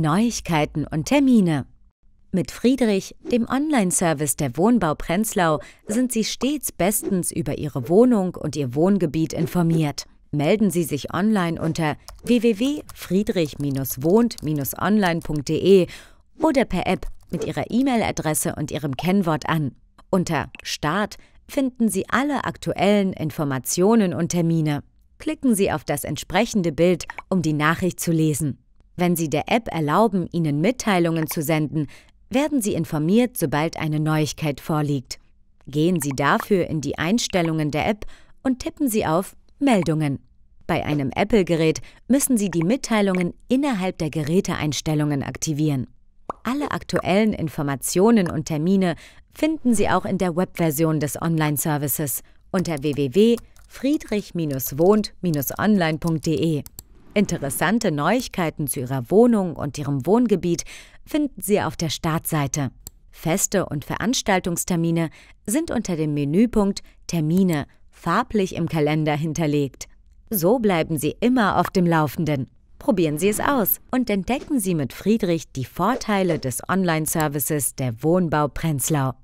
Neuigkeiten und Termine. Mit Friedrich, dem Online-Service der Wohnbau Prenzlau, sind Sie stets bestens über Ihre Wohnung und Ihr Wohngebiet informiert. Melden Sie sich online unter www.friedrich-wohnt-online.de oder per App mit Ihrer E-Mail-Adresse und Ihrem Kennwort an. Unter Start finden Sie alle aktuellen Informationen und Termine. Klicken Sie auf das entsprechende Bild, um die Nachricht zu lesen. Wenn Sie der App erlauben, Ihnen Mitteilungen zu senden, werden Sie informiert, sobald eine Neuigkeit vorliegt. Gehen Sie dafür in die Einstellungen der App und tippen Sie auf Meldungen. Bei einem Apple-Gerät müssen Sie die Mitteilungen innerhalb der Geräteeinstellungen aktivieren. Alle aktuellen Informationen und Termine finden Sie auch in der Webversion des Online-Services unter www.friedrich-wohnt-online.de. Interessante Neuigkeiten zu Ihrer Wohnung und Ihrem Wohngebiet finden Sie auf der Startseite. Feste und Veranstaltungstermine sind unter dem Menüpunkt Termine farblich im Kalender hinterlegt. So bleiben Sie immer auf dem Laufenden. Probieren Sie es aus und entdecken Sie mit Friedrich die Vorteile des Online-Services der Wohnbau Prenzlau.